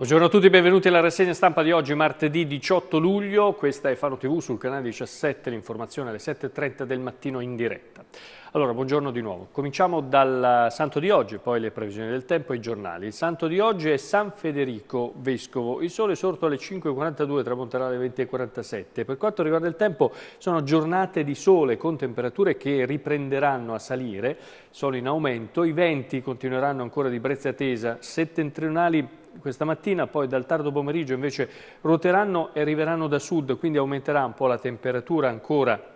Buongiorno a tutti, benvenuti alla rassegna stampa di oggi, martedì 18 luglio. Questa è Fano TV sul canale 17, l'informazione alle 7.30 del mattino in diretta. Allora, buongiorno di nuovo. Cominciamo dal santo di oggi, poi le previsioni del tempo e i giornali. Il santo di oggi è San Federico, vescovo. Il sole è sorto alle 5.42, tramonterà alle 20.47. Per quanto riguarda il tempo, sono giornate di sole con temperature che riprenderanno a salire, sono in aumento. I venti continueranno ancora di brezza tesa, settentrionali questa mattina, poi dal tardo pomeriggio invece ruoteranno e arriveranno da sud, quindi aumenterà un po' la temperatura ancora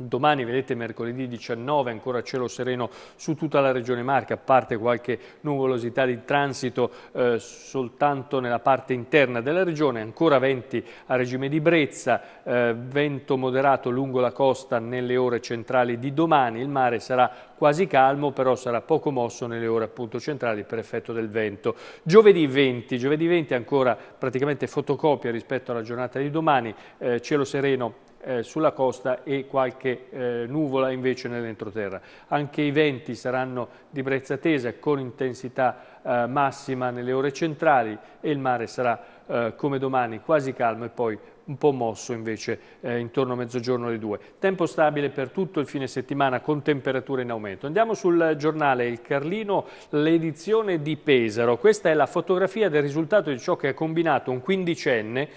Domani, vedete, mercoledì 19, ancora cielo sereno su tutta la regione Marche, a parte qualche nuvolosità di transito eh, soltanto nella parte interna della regione, ancora venti a regime di brezza, eh, vento moderato lungo la costa nelle ore centrali di domani, il mare sarà quasi calmo, però sarà poco mosso nelle ore appunto centrali per effetto del vento. Giovedì 20, giovedì 20 ancora praticamente fotocopia rispetto alla giornata di domani, eh, cielo sereno eh, sulla costa e qualche eh, nuvola invece nell'entroterra. Anche i venti saranno di brezza tesa con intensità eh, massima nelle ore centrali e il mare sarà eh, come domani quasi calmo e poi un po' mosso invece eh, intorno a mezzogiorno alle due. Tempo stabile per tutto il fine settimana con temperature in aumento. Andiamo sul giornale Il Carlino, l'edizione di Pesaro. Questa è la fotografia del risultato di ciò che ha combinato un quindicenne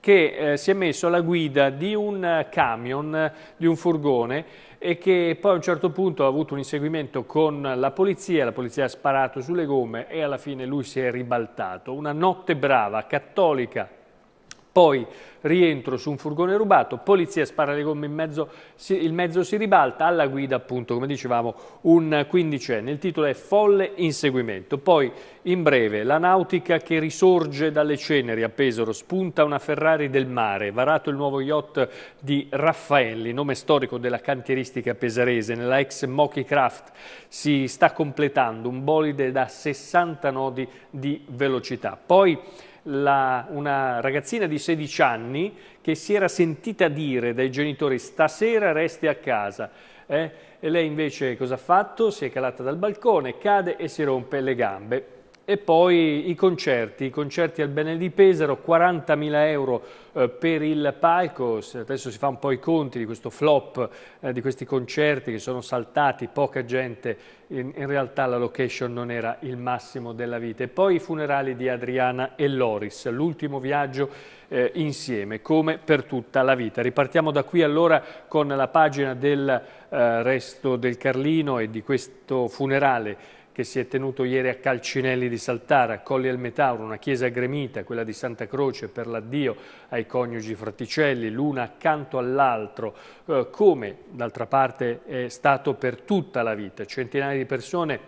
che eh, si è messo alla guida di un eh, camion, di un furgone e che poi a un certo punto ha avuto un inseguimento con la polizia, la polizia ha sparato sulle gomme e alla fine lui si è ribaltato. Una notte brava, cattolica, poi rientro su un furgone rubato, polizia spara le gomme in mezzo, il mezzo si ribalta, alla guida appunto come dicevamo un quindicenne, il titolo è Folle inseguimento, poi in breve la nautica che risorge dalle ceneri a Pesaro, spunta una Ferrari del mare, varato il nuovo yacht di Raffaelli, nome storico della cantieristica pesarese, nella ex Mochi Craft si sta completando un bolide da 60 nodi di velocità, poi la, una ragazzina di 16 anni che si era sentita dire dai genitori stasera resti a casa. Eh? E lei invece cosa ha fatto? Si è calata dal balcone, cade e si rompe le gambe. E poi i concerti, i concerti al Bene Pesaro, 40.000 euro eh, per il palco, adesso si fa un po' i conti di questo flop, eh, di questi concerti che sono saltati, poca gente, in, realtà la location non era il massimo della vita. E poi i funerali di Adriana e Loris, l'ultimo viaggio eh, insieme, come per tutta la vita. Ripartiamo da qui allora con la pagina del resto del Carlino e di questo funerale che si è tenuto ieri a Calcinelli di Saltara, a Colli al Metauro, una chiesa gremita, quella di Santa Croce, per l'addio ai coniugi fraticelli, l'una accanto all'altro, eh, come d'altra parte è stato per tutta la vita. Centinaia di persone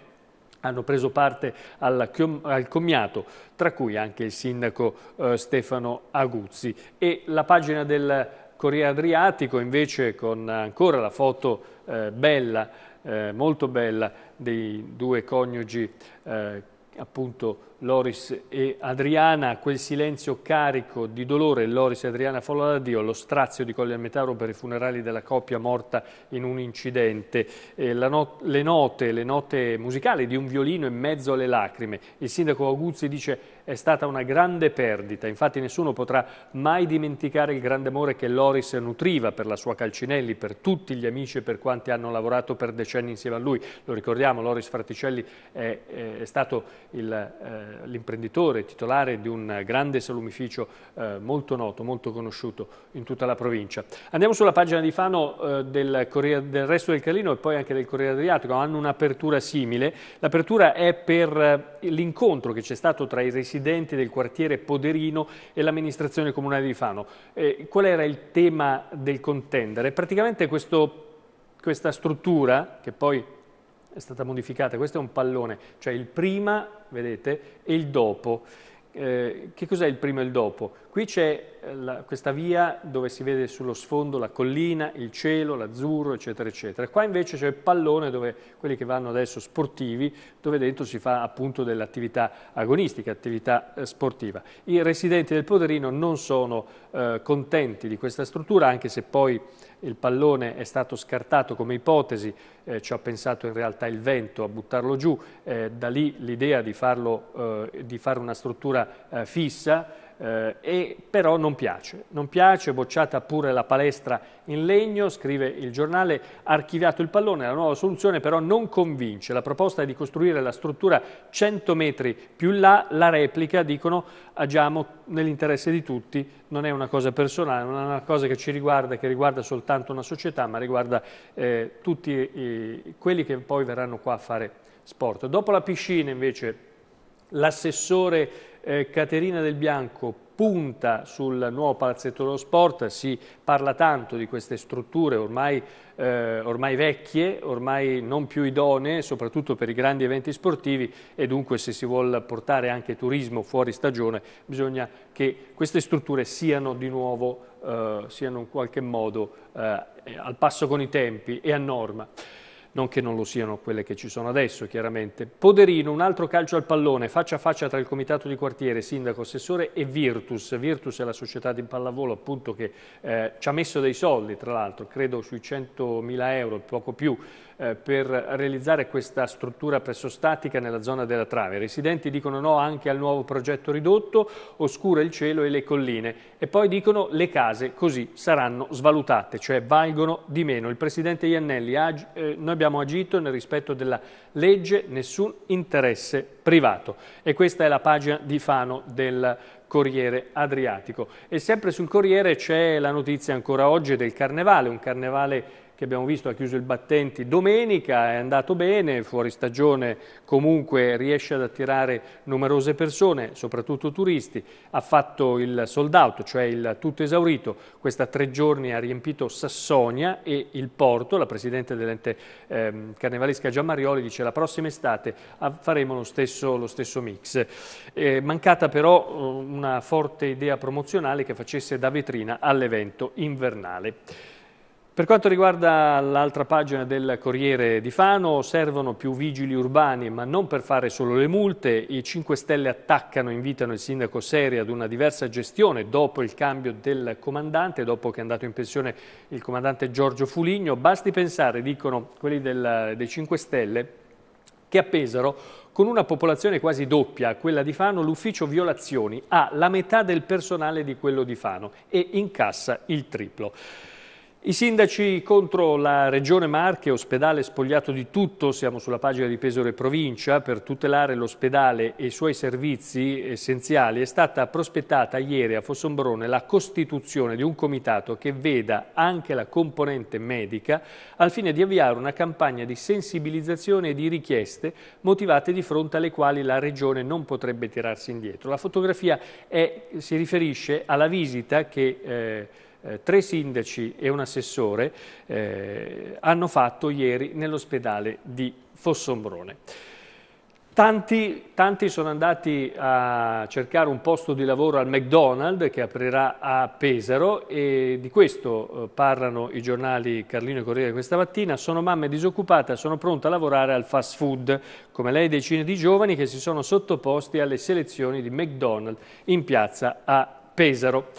hanno preso parte al, al commiato, tra cui anche il sindaco eh, Stefano Aguzzi. E la pagina del Corriere Adriatico invece con ancora la foto eh, bella eh, molto bella dei due coniugi eh, appunto Loris e Adriana, quel silenzio carico di dolore, Loris e Adriana Folla Dio, lo strazio di Colle al Metauro per i funerali della coppia morta in un incidente, eh, not le, note, le note musicali di un violino in mezzo alle lacrime. Il sindaco Aguzzi dice è stata una grande perdita, infatti nessuno potrà mai dimenticare il grande amore che Loris nutriva per la sua Calcinelli, per tutti gli amici e per quanti hanno lavorato per decenni insieme a lui. Lo ricordiamo, Loris Fraticelli è, è stato eh, l'imprenditore, eh, titolare di un grande salumificio eh, molto noto, molto conosciuto in tutta la provincia. Andiamo sulla pagina di Fano eh, del, Corriere, del resto del Carlino e poi anche del Corriere Adriatico, hanno un'apertura simile. L'apertura è per eh, l'incontro che c'è stato tra i residenti presidenti del quartiere Poderino e l'amministrazione comunale di Fano. Eh, qual era il tema del contendere? Praticamente questo, questa struttura, che poi è stata modificata, questo è un pallone, cioè il prima, vedete, e il dopo. Eh, che cos'è il prima e il dopo? Qui c'è eh, questa via dove si vede sullo sfondo la collina, il cielo, l'azzurro, eccetera, eccetera. Qua invece c'è il pallone dove quelli che vanno adesso sportivi, dove dentro si fa appunto dell'attività agonistica, attività eh, sportiva. I residenti del Poderino non sono eh, contenti di questa struttura, anche se poi il pallone è stato scartato come ipotesi, eh, ci ha pensato in realtà il vento a buttarlo giù, eh, da lì l'idea di, eh, di, fare una struttura eh, fissa, eh, e però non piace, non piace, bocciata pure la palestra in legno, scrive il giornale, archiviato il pallone, la nuova soluzione però non convince, la proposta è di costruire la struttura 100 metri più là, la replica, dicono, agiamo nell'interesse di tutti, non è una cosa personale, non è una cosa che ci riguarda, che riguarda soltanto una società, ma riguarda eh, tutti i, quelli che poi verranno qua a fare sport. Dopo la piscina invece l'assessore eh, Caterina Del Bianco punta sul nuovo palazzetto dello sport, si parla tanto di queste strutture ormai, eh, ormai, vecchie, ormai non più idonee, soprattutto per i grandi eventi sportivi e dunque se si vuole portare anche turismo fuori stagione bisogna che queste strutture siano di nuovo, eh, siano in qualche modo eh, al passo con i tempi e a norma non che non lo siano quelle che ci sono adesso, chiaramente. Poderino, un altro calcio al pallone, faccia a faccia tra il comitato di quartiere, sindaco, assessore e Virtus. Virtus è la società di pallavolo appunto che eh, ci ha messo dei soldi, tra l'altro, credo sui 100.000 euro, poco più, eh, per realizzare questa struttura pressostatica nella zona della Trave. I residenti dicono no anche al nuovo progetto ridotto, oscura il cielo e le colline e poi dicono le case così saranno svalutate, cioè valgono di meno. Il presidente Iannelli, ag eh, noi abbiamo agito nel rispetto della legge, nessun interesse privato. E questa è la pagina di Fano del Corriere Adriatico. E sempre sul Corriere c'è la notizia ancora oggi del Carnevale, un Carnevale che abbiamo visto ha chiuso il battenti domenica, è andato bene, fuori stagione comunque riesce ad attirare numerose persone, soprattutto turisti, ha fatto il sold out, cioè il tutto esaurito, questa tre giorni ha riempito Sassonia e il Porto, la Presidente dell'ente ehm, carnevalesca Giammarioli dice la prossima estate faremo lo stesso, lo stesso mix. Eh, mancata però eh, una forte idea promozionale che facesse da vetrina all'evento invernale. Per quanto riguarda l'altra pagina del Corriere di Fano, servono più vigili urbani, ma non per fare solo le multe. I 5 Stelle attaccano, invitano il sindaco Seri ad una diversa gestione dopo il cambio del comandante, dopo che è andato in pensione il comandante Giorgio Fuligno. Basti pensare, dicono quelli del, dei 5 Stelle, che a Pesaro, con una popolazione quasi doppia a quella di Fano, l'ufficio violazioni ha la metà del personale di quello di Fano e incassa il triplo. I sindaci contro la Regione Marche, ospedale spogliato di tutto, siamo sulla pagina di Pesore Provincia, per tutelare l'ospedale e i suoi servizi essenziali è stata prospettata ieri a Fossombrone la costituzione di un comitato che veda anche la componente medica al fine di avviare una campagna di sensibilizzazione e di richieste motivate di fronte alle quali la Regione non potrebbe tirarsi indietro. La fotografia è, si riferisce alla visita che... Eh, eh, tre sindaci e un assessore eh, hanno fatto ieri nell'ospedale di Fossombrone. Tanti, tanti, sono andati a cercare un posto di lavoro al McDonald's che aprirà a Pesaro e di questo eh, parlano i giornali Carlino e Corriere questa mattina. Sono mamme disoccupate, sono pronte a lavorare al fast food, come lei decine di giovani che si sono sottoposti alle selezioni di McDonald's in piazza a Pesaro.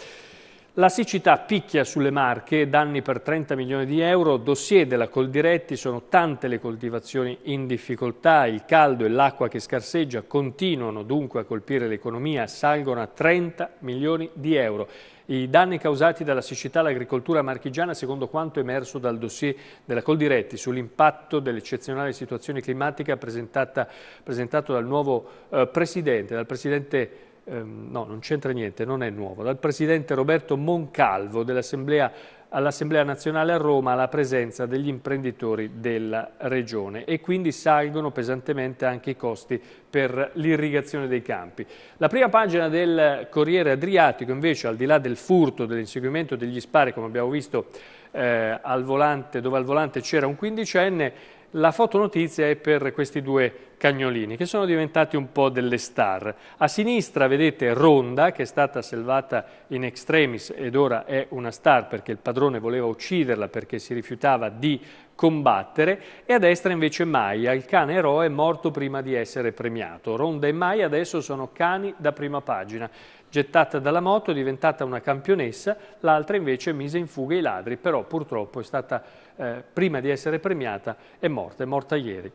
La siccità picchia sulle marche, danni per 30 milioni di euro, dossier della Coldiretti, sono tante le coltivazioni in difficoltà, il caldo e l'acqua che scarseggia continuano dunque a colpire l'economia, salgono a 30 milioni di euro. I danni causati dalla siccità all'agricoltura marchigiana, secondo quanto emerso dal dossier della Coldiretti sull'impatto dell'eccezionale situazione climatica presentato dal nuovo eh, presidente, dal presidente Ehm, no, non c'entra niente, non è nuovo, dal presidente Roberto Moncalvo dell'Assemblea all'Assemblea nazionale a Roma la presenza degli imprenditori della regione e quindi salgono pesantemente anche i costi per l'irrigazione dei campi. La prima pagina del Corriere Adriatico invece, al di là del furto, dell'inseguimento degli spari, come abbiamo visto eh, al volante, dove al volante c'era un quindicenne, la fotonotizia è per questi due cagnolini, che sono diventati un po' delle star. A sinistra vedete Ronda, che è stata salvata in extremis ed ora è una star perché il padrone voleva ucciderla perché si rifiutava di combattere e a destra invece Maya, il cane eroe morto prima di essere premiato. Ronda e Maya adesso sono cani da prima pagina. Gettata dalla moto è diventata una campionessa, l'altra invece mise in fuga i ladri, però purtroppo è stata, eh, prima di essere premiata, è morta, è morta ieri.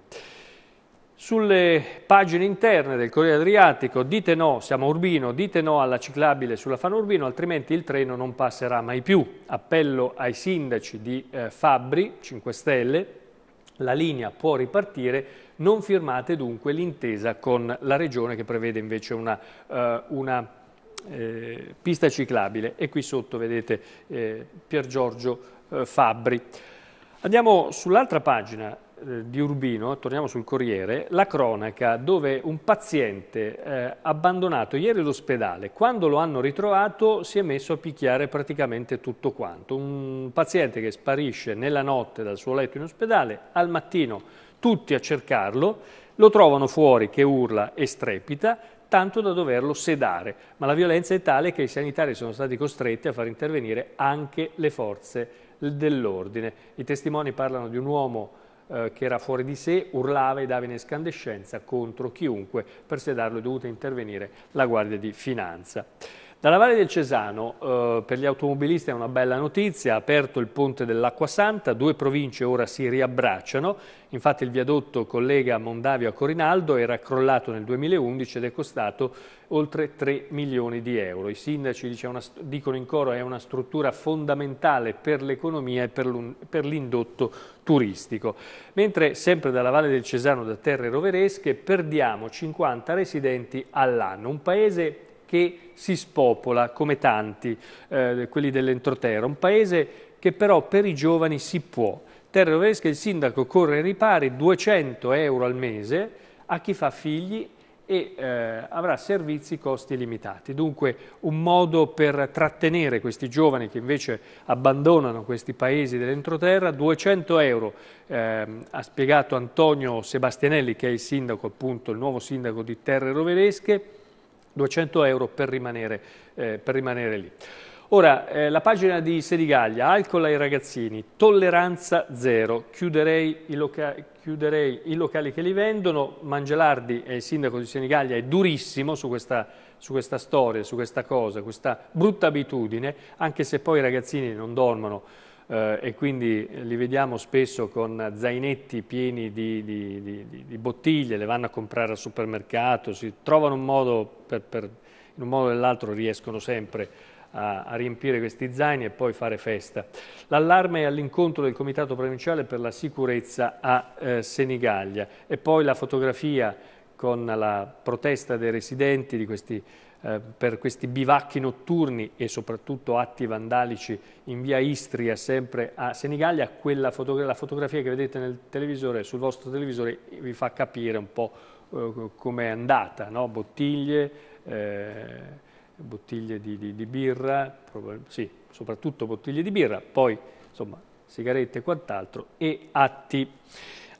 Sulle pagine interne del Corriere Adriatico dite no, siamo Urbino, dite no alla ciclabile sulla Fano Urbino, altrimenti il treno non passerà mai più. Appello ai sindaci di eh, Fabbri, 5 Stelle, la linea può ripartire, non firmate dunque l'intesa con la regione che prevede invece una, eh, una eh, pista ciclabile. E qui sotto vedete eh, Pier Giorgio eh, Fabbri. Andiamo sull'altra pagina eh, di Urbino, torniamo sul Corriere, la cronaca dove un paziente eh, abbandonato ieri all'ospedale, quando lo hanno ritrovato si è messo a picchiare praticamente tutto quanto. Un paziente che sparisce nella notte dal suo letto in ospedale, al mattino tutti a cercarlo, lo trovano fuori che urla e strepita, tanto da doverlo sedare, ma la violenza è tale che i sanitari sono stati costretti a far intervenire anche le forze dell'ordine. I testimoni parlano di un uomo eh, che era fuori di sé, urlava e dava in escandescenza contro chiunque, per sedarlo è dovuta intervenire la Guardia di Finanza. Dalla Valle del Cesano, eh, per gli automobilisti è una bella notizia, ha aperto il ponte dell'Acqua Santa, due province ora si riabbracciano, infatti il viadotto collega Mondavio a Corinaldo era crollato nel 2011 ed è costato oltre 3 milioni di euro. I sindaci dicono, dicono in coro che è una struttura fondamentale per l'economia e per l'indotto turistico. Mentre sempre dalla Valle del Cesano da terre roveresche perdiamo 50 residenti all'anno, un paese che si spopola come tanti, eh, quelli dell'entroterra, un paese che però per i giovani si può. Terre Rovesche, il sindaco corre ai ripari 200 euro al mese a chi fa figli e eh, avrà servizi costi limitati. Dunque un modo per trattenere questi giovani che invece abbandonano questi paesi dell'entroterra, 200 euro, eh, ha spiegato Antonio Sebastianelli che è il sindaco appunto, il nuovo sindaco di Terre Roveresche, 200 euro per rimanere, eh, per rimanere lì. Ora, eh, la pagina di Serigaglia, alcol ai ragazzini, tolleranza zero, chiuderei i, loca chiuderei i locali che li vendono, Mangelardi è il sindaco di Serigaglia è durissimo su questa, su questa storia, su questa cosa, questa brutta abitudine, anche se poi i ragazzini non dormono eh, e quindi li vediamo spesso con zainetti pieni di, di, di, di, bottiglie, le vanno a comprare al supermercato, si trovano un modo, per, per, in un modo o nell'altro riescono sempre a, a, riempire questi zaini e poi fare festa. L'allarme è all'incontro del Comitato Provinciale per la Sicurezza a eh, Senigallia e poi la fotografia con la protesta dei residenti questi, eh, per questi bivacchi notturni e soprattutto atti vandalici in via Istria, sempre a Senigallia. Quella fotogra la fotografia che vedete nel televisore, sul vostro televisore vi fa capire un po' eh, com'è andata, no? bottiglie, eh, bottiglie di, di, di birra, sì, soprattutto bottiglie di birra, poi insomma sigarette e quant'altro e atti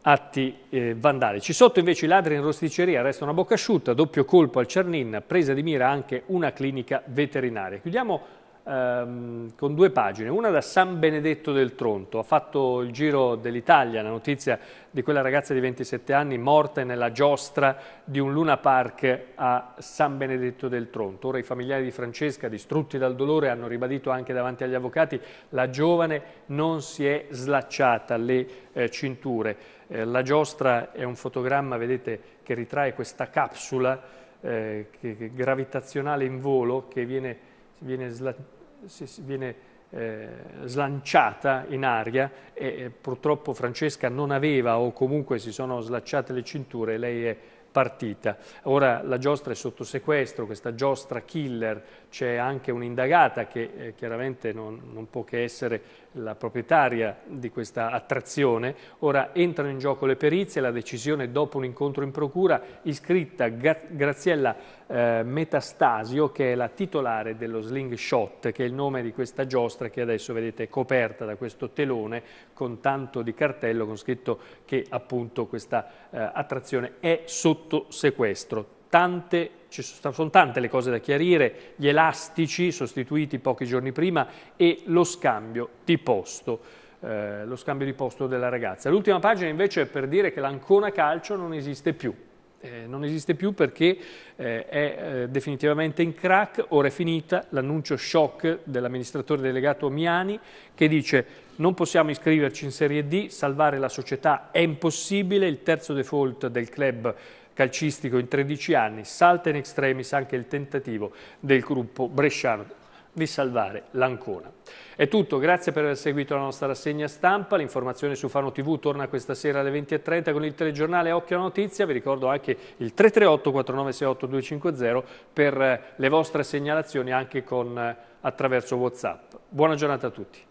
atti eh, vandalici. Sotto invece i ladri in rosticceria restano a bocca asciutta, doppio colpo al Cernin, presa di mira anche una clinica veterinaria. Chiudiamo ehm, con due pagine, una da San Benedetto del Tronto, ha fatto il giro dell'Italia la notizia di quella ragazza di 27 anni morta nella giostra di un Luna Park a San Benedetto del Tronto. Ora i familiari di Francesca, distrutti dal dolore, hanno ribadito anche davanti agli avvocati la giovane non si è slacciata le eh, cinture. Eh, la giostra è un fotogramma, vedete, che ritrae questa capsula eh, che, che gravitazionale in volo che viene, viene, sla, si, viene eh, slanciata in aria e purtroppo Francesca non aveva o comunque si sono slacciate le cinture e lei è partita. Ora la giostra è sotto sequestro, questa giostra killer, c'è anche un'indagata che eh, chiaramente non, non, può che essere la proprietaria di questa attrazione. Ora entrano in gioco le perizie, la decisione dopo un incontro in procura iscritta Graziella eh, Metastasio che è la titolare dello slingshot che è il nome di questa giostra che adesso vedete coperta da questo telone con tanto di cartello con scritto che appunto questa eh, attrazione è sotto sequestro. Tante ci sono, tante le cose da chiarire, gli elastici sostituiti pochi giorni prima e lo scambio di posto. Eh, lo scambio di posto della ragazza. L'ultima pagina invece è per dire che l'Ancona Calcio non esiste più. Eh, non esiste più perché eh, è eh, definitivamente in crack, ora è finita l'annuncio shock dell'amministratore delegato Miani che dice non possiamo iscriverci in Serie D, salvare la società è impossibile, il terzo default del club calcistico in 13 anni, salta in extremis anche il tentativo del gruppo bresciano di salvare l'Ancona. È tutto, grazie per aver seguito la nostra rassegna stampa, l'informazione su Fano TV torna questa sera alle 20.30 con il telegiornale Occhio alla Notizia, vi ricordo anche il 338 4968 250 per le vostre segnalazioni anche con, attraverso Whatsapp. Buona giornata a tutti.